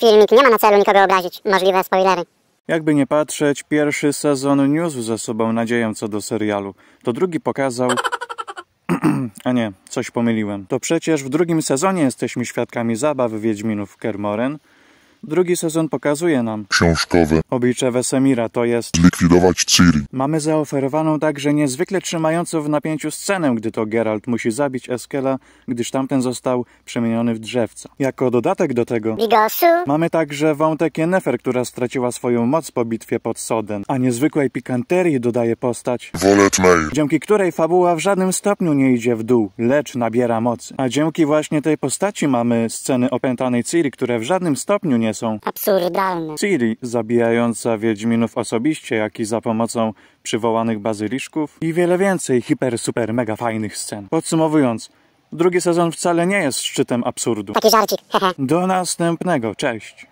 Filmik nie ma na celu nikogo obrazić. Możliwe spoilery. Jakby nie patrzeć, pierwszy sezon niósł ze sobą nadzieję co do serialu. To drugi pokazał... A nie, coś pomyliłem. To przecież w drugim sezonie jesteśmy świadkami zabaw Wiedźminów Kermoren, Drugi sezon pokazuje nam książkowe oblicze Wesemira, to jest zlikwidować Ciri. Mamy zaoferowaną także niezwykle trzymającą w napięciu scenę, gdy to Geralt musi zabić Eskela, gdyż tamten został przemieniony w drzewca. Jako dodatek do tego Bigosu. mamy także wątek Yennefer, która straciła swoją moc po bitwie pod soden a niezwykłej pikanterii dodaje postać Volet Meir, dzięki której fabuła w żadnym stopniu nie idzie w dół, lecz nabiera mocy. A dzięki właśnie tej postaci mamy sceny opętanej Ciri, które w żadnym stopniu nie są absurdalne. Ciri zabijająca Wiedźminów osobiście, jak i za pomocą przywołanych bazyliszków i wiele więcej hiper, super, mega fajnych scen. Podsumowując, drugi sezon wcale nie jest szczytem absurdu. Taki żarcik. Do następnego, cześć.